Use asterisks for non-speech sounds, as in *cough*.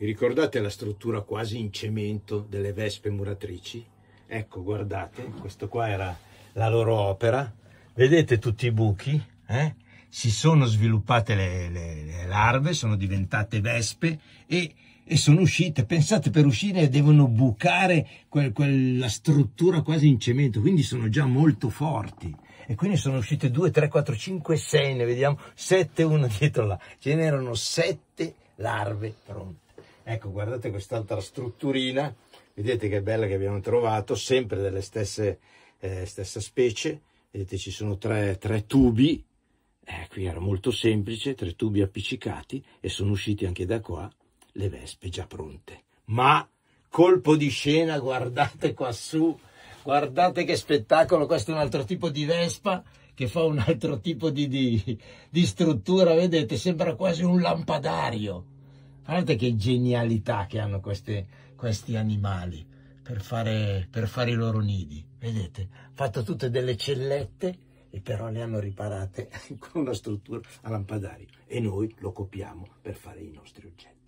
Vi ricordate la struttura quasi in cemento delle vespe muratrici? Ecco, guardate, questo qua era la loro opera. Vedete tutti i buchi? Eh? Si sono sviluppate le, le, le, larve, sono diventate vespe e, e, sono uscite. Pensate, per uscire devono bucare quel, quella struttura quasi in cemento, quindi sono già molto forti. E quindi sono uscite 2, 3, 4, 5, 6, ne vediamo 7 una *laughs* dietro là. Ce n'erano 7 larve pronte. Ecco, guardate quest'altra strutturina, vedete che bella che abbiamo trovato, sempre delle stesse eh, specie, vedete ci sono tre, tre tubi, eh, qui era molto semplice, tre tubi appiccicati e sono usciti anche da qua le vespe già pronte. Ma colpo di scena, guardate qua su, guardate che spettacolo, questo è un altro tipo di vespa che fa un altro tipo di, di, di struttura, vedete, sembra quasi un lampadario. Guardate che genialità che hanno queste, questi animali per fare, per fare i loro nidi. Vedete, fatto tutte delle cellette e però le hanno riparate *laughs* con una struttura a lampadario e noi lo copiamo per fare i nostri oggetti.